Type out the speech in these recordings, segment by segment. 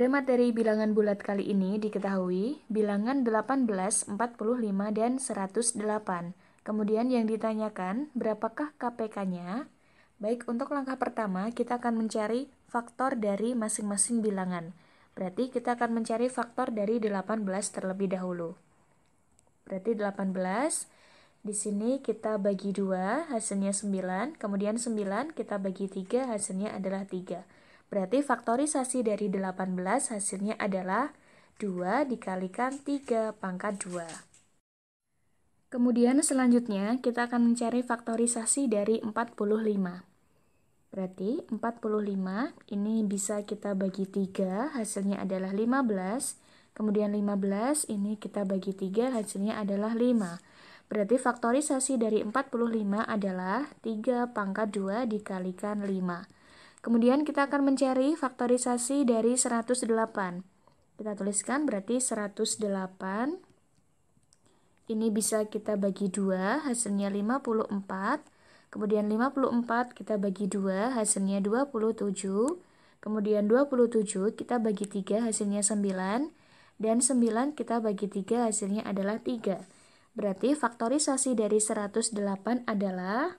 Pada materi bilangan bulat kali ini diketahui bilangan 18, 45, dan 108. Kemudian yang ditanyakan, berapakah KPK-nya? Baik, untuk langkah pertama kita akan mencari faktor dari masing-masing bilangan. Berarti kita akan mencari faktor dari 18 terlebih dahulu. Berarti 18, di sini kita bagi 2, hasilnya 9, kemudian 9 kita bagi 3, hasilnya adalah 3. Berarti faktorisasi dari 18 hasilnya adalah 2 dikalikan 3 pangkat 2. Kemudian selanjutnya kita akan mencari faktorisasi dari 45. Berarti 45 ini bisa kita bagi 3, hasilnya adalah 15. Kemudian 15 ini kita bagi 3, hasilnya adalah 5. Berarti faktorisasi dari 45 adalah 3 pangkat 2 dikalikan 5. Kemudian kita akan mencari faktorisasi dari 108. Kita tuliskan berarti 108. Ini bisa kita bagi 2, hasilnya 54. Kemudian 54 kita bagi 2, hasilnya 27. Kemudian 27 kita bagi 3, hasilnya 9. Dan 9 kita bagi 3, hasilnya adalah 3. Berarti faktorisasi dari 108 adalah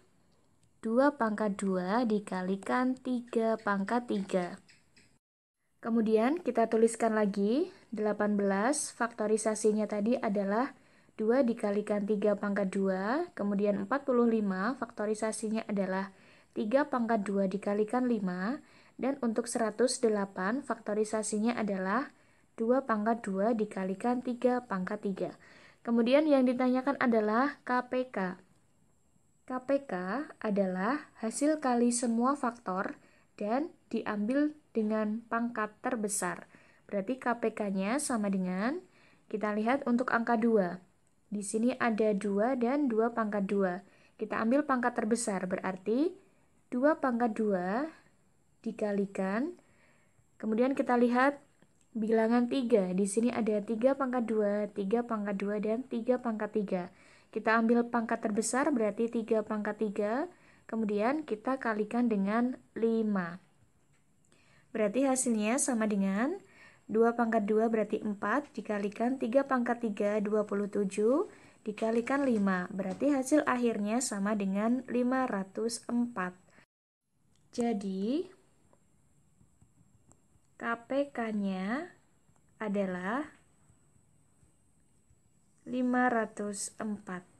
2 pangkat 2 dikalikan 3 pangkat 3. Kemudian kita tuliskan lagi 18 faktorisasinya tadi adalah 2 dikalikan 3 pangkat 2, kemudian 45 faktorisasinya adalah 3 pangkat 2 dikalikan 5, dan untuk 108 faktorisasinya adalah 2 pangkat 2 dikalikan 3 pangkat 3. Kemudian yang ditanyakan adalah KPK. KPK adalah hasil kali semua faktor dan diambil dengan pangkat terbesar. Berarti KPK-nya sama dengan kita lihat untuk angka 2. Di sini ada 2 dan 2 pangkat 2. Kita ambil pangkat terbesar berarti 2 pangkat 2 dikalikan. Kemudian kita lihat bilangan 3. Di sini ada 3 pangkat 2, 3 pangkat 2, dan 3 pangkat 3. Kita ambil pangkat terbesar berarti 3 pangkat 3, kemudian kita kalikan dengan 5. Berarti hasilnya sama dengan 2 pangkat 2 berarti 4 dikalikan 3 pangkat 3 27 dikalikan 5 berarti hasil akhirnya sama dengan 504. Jadi KPK-nya adalah 504